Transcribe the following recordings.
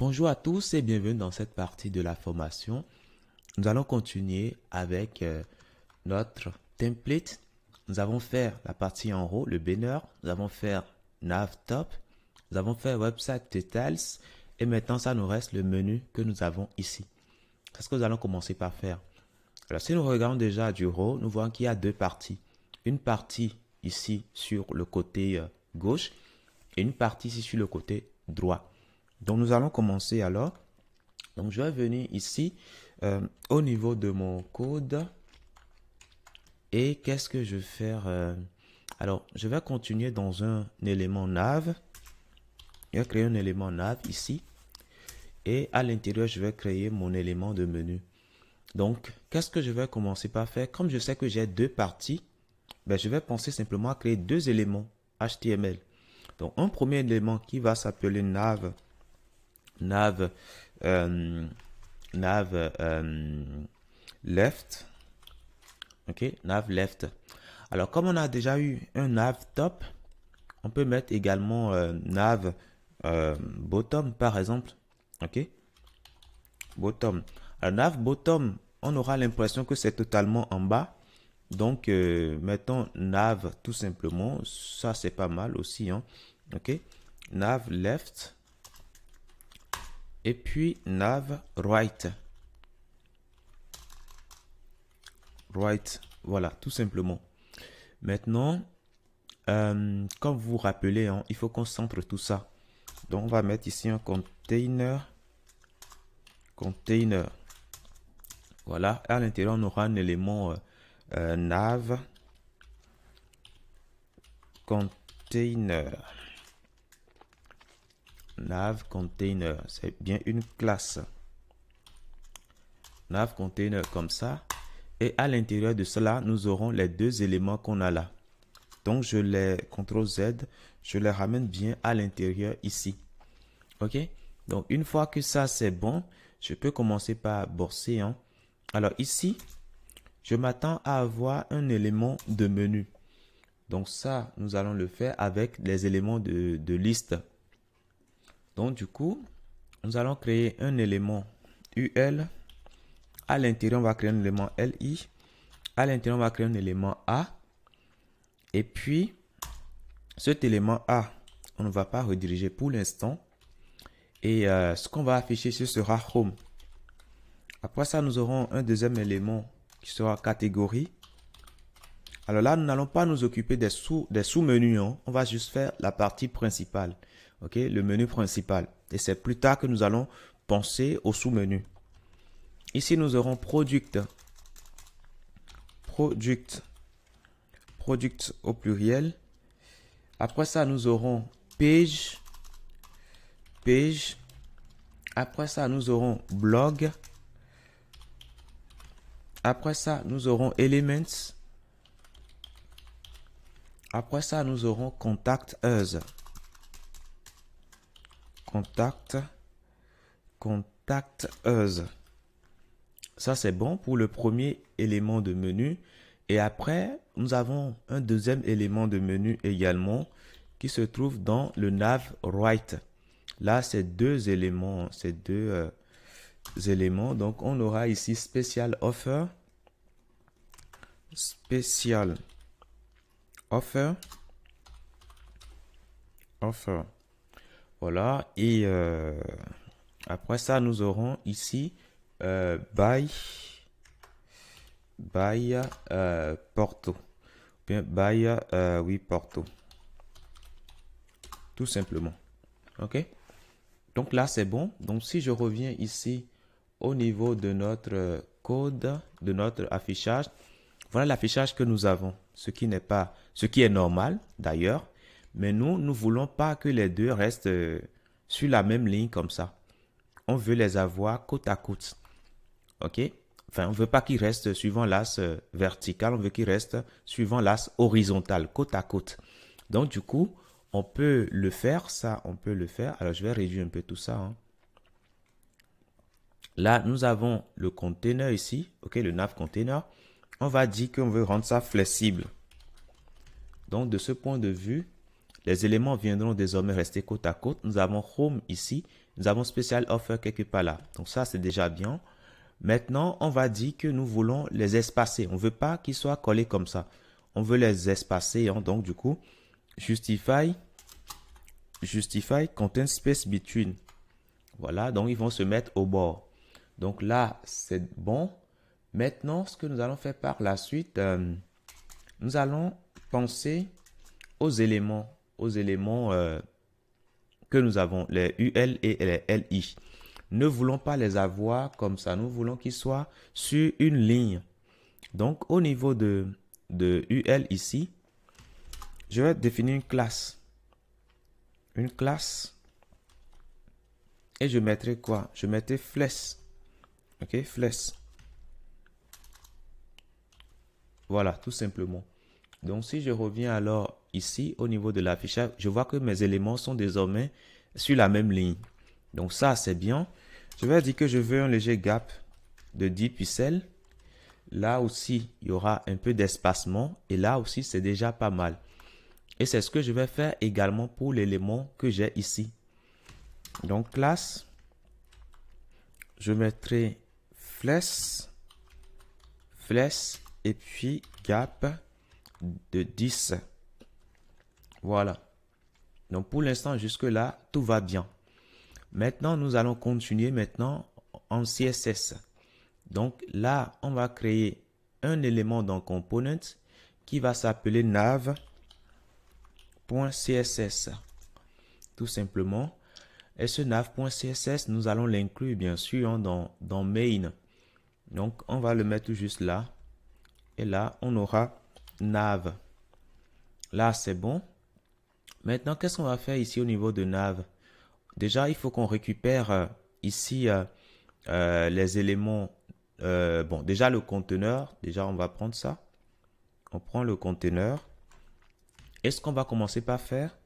Bonjour à tous et bienvenue dans cette partie de la formation. Nous allons continuer avec euh, notre template. Nous avons fait la partie en haut, le banner. Nous avons fait nav top. Nous avons fait website details. Et maintenant, ça nous reste le menu que nous avons ici. C'est ce que nous allons commencer par faire. Alors, si nous regardons déjà du haut, nous voyons qu'il y a deux parties. Une partie ici sur le côté euh, gauche et une partie ici sur le côté droit. Donc, nous allons commencer alors. Donc, je vais venir ici euh, au niveau de mon code. Et qu'est-ce que je vais faire euh, Alors, je vais continuer dans un, élément nav. Je vais créer un élément nav ici. Et à l'intérieur, je vais créer mon élément de menu. Donc, qu'est-ce que je vais commencer par faire Comme je sais que j'ai deux parties, ben, je vais penser simplement à créer deux éléments HTML. Donc, un premier élément qui va s'appeler nav nav euh, nav euh, left. OK, nav left. Alors, comme on a déjà eu un nav top, on peut mettre également euh, nav bottom, par exemple. OK Bottom. Alors, nav bottom, on aura l'impression que c'est totalement en bas. Donc, mettons nav tout simplement. Ça, c'est pas mal aussi. Hein? OK Nav left et puis nav right. Right, voilà, tout simplement. Maintenant, comme euh, vous vous rappelez, hein, il faut qu'on centre tout ça. Donc, on va mettre ici un container. Container. Voilà, à l'intérieur, on aura un élément euh, euh, nav container nav container. C'est bien une classe. Nav container comme ça. Et à l'intérieur de cela, nous aurons les deux éléments qu'on a là. Donc, je les CTRL Z, je les ramène bien à l'intérieur ici. OK Donc, une fois que ça, c'est bon, je peux commencer par bourser. Hein. Alors, ici, je m'attends à avoir un élément de menu. Donc, ça, nous allons le faire avec les éléments de liste. Donc du coup, nous allons créer un élément UL. À l'intérieur, on va créer un élément LI. À l'intérieur, on va créer un élément A. Et puis, cet élément A, on ne va pas rediriger pour l'instant. Et euh, ce qu'on va afficher, ce sera Home. Après ça, nous aurons un deuxième élément qui sera catégorie. Alors là, nous n'allons pas nous occuper des sous Des sous menus hein. On va juste faire la partie principale ok, le menu principal. Et c'est plus tard que nous allons penser au sous-menu. Ici, nous aurons product, product, product au pluriel. Après ça, nous aurons page, page. Après ça, nous aurons blog. Après ça, nous aurons elements. Après ça, nous aurons contact us. Contact. Contact Ça, c'est bon pour le premier élément de menu. Et après, nous avons un deuxième élément de menu également qui se trouve dans le nav right. Là, c'est deux éléments, ces deux euh, éléments. Donc, on aura ici spécial offer, spécial offer, offer. Voilà. Et euh, après ça, nous aurons ici euh, by, euh, Porto. Bien, by, oui, Porto. Tout simplement. OK Donc là, c'est bon. Donc si je reviens ici au niveau de notre code, de notre affichage, voilà l'affichage que nous avons, ce qui n'est pas, ce qui est normal d'ailleurs. Mais nous, nous ne voulons pas que les deux restent euh, sur la même ligne comme ça. On veut les avoir côte à côte. OK Enfin, on ne veut pas qu'ils restent suivant l'as euh, vertical, on veut qu'ils restent suivant l'as horizontal, côte à côte. Donc, du coup, on peut le faire, ça, on peut le faire. Alors, je vais réduire un peu tout ça. Hein. Là, nous avons le container ici, ok, le nav container. On va dire qu'on veut rendre ça flexible. Donc, de ce point de vue, les éléments viendront désormais rester côte à côte. Nous avons Home ici. Nous avons Special Offer quelque part là. Donc ça, c'est déjà bien. Maintenant, on va dire que nous voulons les espacer. On ne veut pas qu'ils soient collés comme ça. On veut les espacer. Hein. Donc du coup, Justify, Justify Content Space Between. Voilà, donc ils vont se mettre au bord. Donc là, c'est bon. Maintenant, ce que nous allons faire par la suite, euh, nous allons penser aux éléments éléments euh, que nous avons, les UL et les LI. Ne voulons pas les avoir comme ça, nous voulons qu'ils soient sur une ligne. Donc au niveau de, de UL ici, je vais définir une classe. Une classe. Et je mettrai quoi Je mettais flèche. Ok, flèche. Voilà, tout simplement. Donc si je reviens alors ici, au niveau de l'affichage, je vois que mes éléments sont désormais sur la même ligne. Donc ça, c'est bien. Je vais dire que je veux un léger gap de 10 pixels. Là aussi, il y aura un peu d'espacement. Et là aussi, c'est déjà pas mal. Et c'est ce que je vais faire également pour l'élément que j'ai ici. Donc, classe, je mettrai flèche flèche et puis gap de 10. Voilà. Donc pour l'instant, jusque-là, tout va bien. Maintenant, nous allons continuer maintenant en CSS. Donc là, on va créer un élément dans component qui va s'appeler nav.css. Tout simplement. Et ce nav.css, nous allons l'inclure bien sûr hein, dans, dans main. Donc on va le mettre juste là. Et là, on aura nav. Là, c'est bon. Maintenant, qu'est-ce qu'on va faire ici au niveau de nav Déjà, il faut qu'on récupère euh, ici euh, euh, les éléments. bon, déjà le conteneur. Déjà, on va prendre ça. On prend le conteneur. Et ce qu'on va commencer par faire,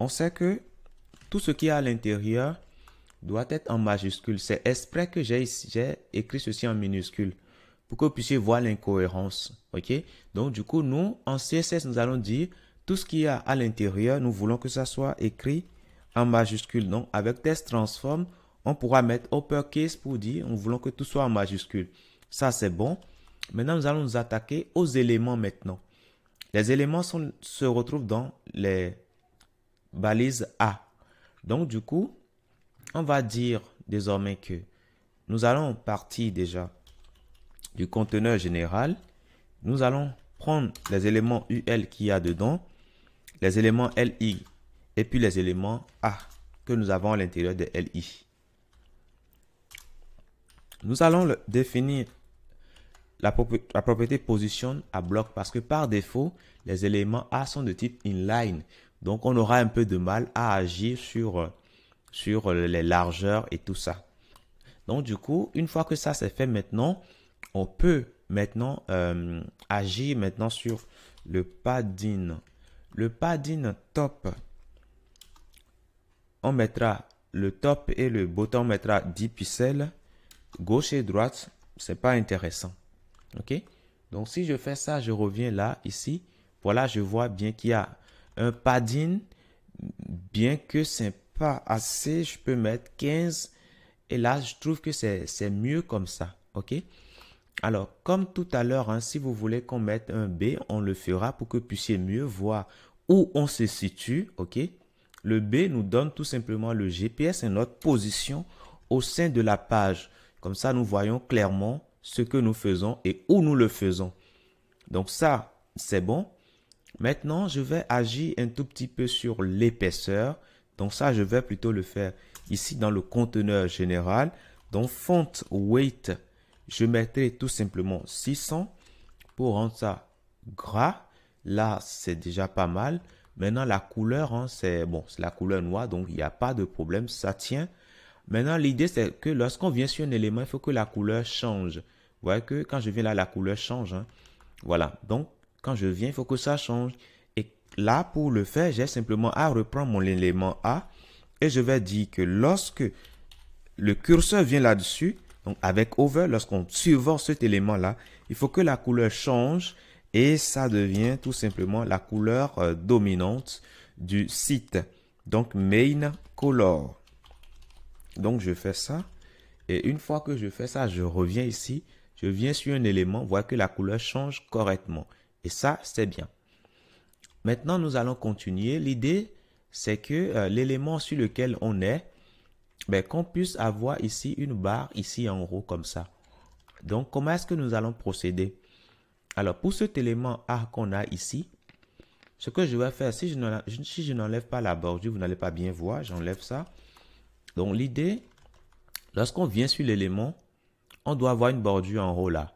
on sait que tout ce qui est à l'intérieur doit être en majuscule. C'est exprès que j'ai écrit ceci en minuscule pour que vous puissiez voir l'incohérence. OK Donc, du coup, nous, en CSS, nous allons dire tout ce qu'il y a à l'intérieur, nous voulons que ça soit écrit en majuscule. Donc, avec test transform, on pourra mettre uppercase pour dire, nous voulons que tout soit en majuscule. Ça, c'est bon. Maintenant, nous allons nous attaquer aux éléments maintenant. Les éléments se retrouvent dans les balises A. Donc, du coup, on va dire désormais que nous allons partir déjà du conteneur général. Nous allons prendre les éléments UL qu'il y a dedans les éléments LI et puis les éléments A que nous avons à l'intérieur de LI. Nous allons définir la, propriété, position à bloc parce que par défaut, les éléments A sont de type inline. Donc, on aura un peu de mal à agir sur, sur les largeurs et tout ça. Donc, du coup, une fois que ça c'est fait maintenant, on peut maintenant euh, agir maintenant sur le padding le padding top. On mettra le top et le bottom, on mettra 10 pixels. Gauche et droite, c'est pas intéressant. OK Donc, si je fais ça, je reviens là, ici. Voilà, je vois bien qu'il y a un padding. Bien que c'est pas assez, je peux mettre 15. Et là, je trouve que c'est mieux comme ça. OK alors, comme tout à l'heure, hein, si vous voulez qu'on mette un B, on le fera pour que vous puissiez mieux voir où on se situe, ok Le B nous donne tout simplement le GPS et notre position au sein de la page. Comme ça, nous voyons clairement ce que nous faisons et où nous le faisons. Donc ça, c'est bon. Maintenant, je vais agir un tout petit peu sur l'épaisseur. Donc ça, je vais plutôt le faire ici dans le conteneur général. Donc font weight, je mettrai tout simplement 600 pour rendre ça gras. Là, c'est déjà pas mal. Maintenant, la couleur, hein, c'est bon, c'est la couleur noire, donc il n'y a pas de problème, ça tient. Maintenant, l'idée, c'est que lorsqu'on vient sur un élément, il faut que la couleur change. Vous voyez que quand je viens là, la couleur change. Hein. Voilà, donc quand je viens, il faut que ça change. Et là, pour le faire, j'ai simplement à reprendre mon élément A et je vais dire que lorsque le curseur vient là-dessus, donc avec over, lorsqu'on survole cet élément-là, il faut que la couleur change et ça devient tout simplement la couleur euh, dominante du site. Donc main color. Donc je fais ça et une fois que je fais ça, je reviens ici, je viens sur un élément, vois que la couleur change correctement et ça c'est bien. Maintenant nous allons continuer. L'idée c'est que euh, l'élément sur lequel on est, ben, qu'on puisse avoir ici une barre ici en haut comme ça. Donc comment est-ce que nous allons procéder alors, pour cet élément A qu'on a ici, ce que je vais faire, si je n'enlève pas la bordure, vous n'allez pas bien voir, j'enlève ça. Donc, l'idée, lorsqu'on vient sur l'élément, on doit avoir une bordure en haut là.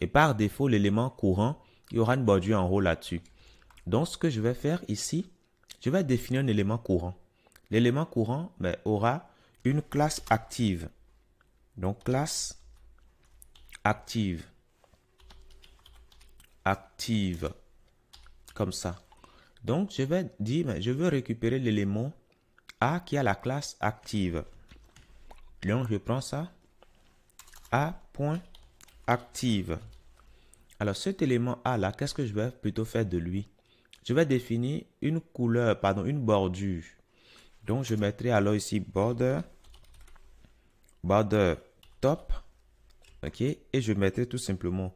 Et par défaut, l'élément courant, il y aura une bordure en haut là-dessus. Donc, ce que je vais faire ici, je vais définir un élément courant. L'élément courant ben, aura une classe active. Donc, classe active active. Comme ça. Donc, je vais dire, je veux récupérer l'élément A qui a la classe active. Donc, je prends ça. A.active. Alors, cet élément A là, qu'est-ce que je vais plutôt faire de lui Je vais définir une couleur, pardon, une bordure. Donc, je mettrai alors ici border, border top, ok, et je mettrai tout simplement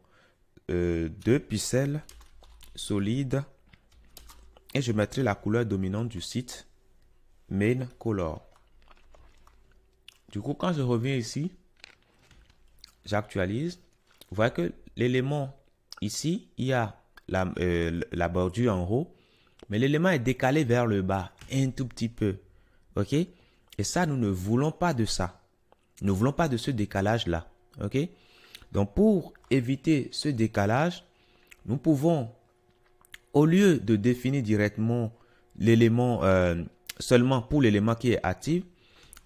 euh, deux pixels solides et je mettrai la couleur dominante du site main color. Du coup, quand je reviens ici, j'actualise. Vous voyez que l'élément ici, il y a euh, la, bordure en haut, mais l'élément est décalé vers le bas un tout petit peu. OK Et ça, nous ne voulons pas de ça. Nous voulons pas de ce décalage-là. OK donc pour éviter ce décalage, nous pouvons, au lieu de définir directement l'élément euh, seulement pour l'élément qui est actif,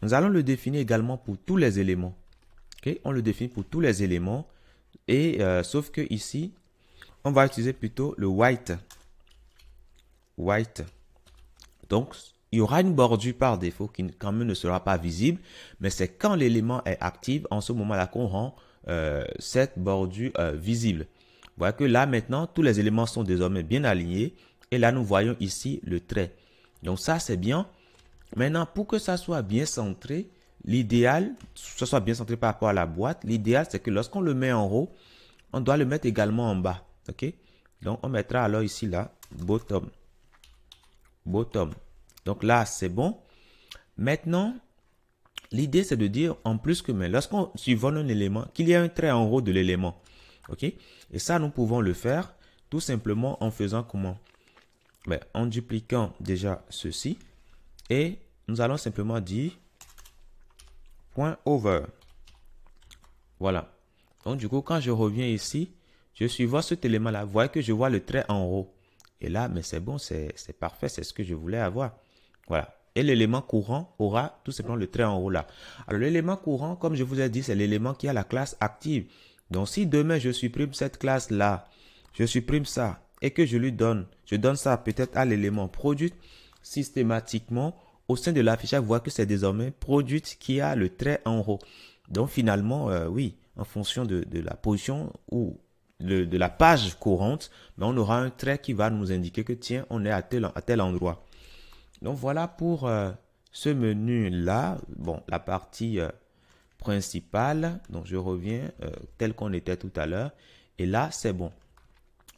nous allons le définir également pour tous les éléments. On le définit pour tous les éléments. Et euh, sauf que ici, on va utiliser plutôt le white. White. Donc, il y aura une bordure par défaut qui quand même ne sera pas visible, mais c'est quand l'élément est actif, en ce moment-là qu'on rend euh, cette bordure euh, visible. Vous voyez que là maintenant, tous les éléments sont désormais bien alignés. Et là, nous voyons ici le trait. Donc ça, c'est bien. Maintenant, pour que ça soit bien centré, l'idéal, ça soit bien centré par rapport à la boîte, l'idéal, c'est que lorsqu'on le met en haut, on doit le mettre également en bas. OK Donc, on mettra alors ici, là, bottom. Bottom. Donc là, c'est bon. Maintenant, L'idée, c'est de dire en plus que mais lorsqu'on suivant un élément, qu'il y a un trait en haut de l'élément. OK Et ça, nous pouvons le faire tout simplement en faisant comment ben, En dupliquant déjà ceci. Et nous allons simplement dire point over. Voilà. Donc, du coup, quand je reviens ici, je suis voir cet élément-là. Vous voyez que je vois le trait en haut. Et là, mais c'est bon, c'est parfait, c'est ce que je voulais avoir. Voilà et l'élément courant aura tout simplement le trait en haut là. Alors l'élément courant, comme je vous ai dit, c'est l'élément qui a la classe active. Donc si demain je supprime cette classe là, je supprime ça et que je lui donne, je donne ça peut-être à l'élément produit, systématiquement au sein de l'affichage, vous que c'est désormais produit qui a le trait en haut. Donc finalement, euh, oui, en fonction de, la position ou de, la page courante, ben, on aura un trait qui va nous indiquer que tiens, on est à tel, à tel endroit. Donc voilà pour euh, ce menu-là. Bon, la partie euh, principale, donc je reviens euh, tel qu'on était tout à l'heure. Et là, c'est bon.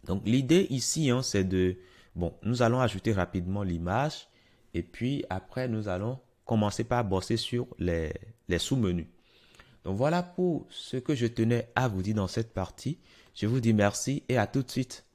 Donc l'idée ici, hein, c'est de... Bon, nous allons ajouter rapidement l'image. Et puis après, nous allons commencer par bosser sur les sous-menus. Donc voilà pour ce que je tenais à vous dire dans cette partie. Je vous dis merci et à tout de suite.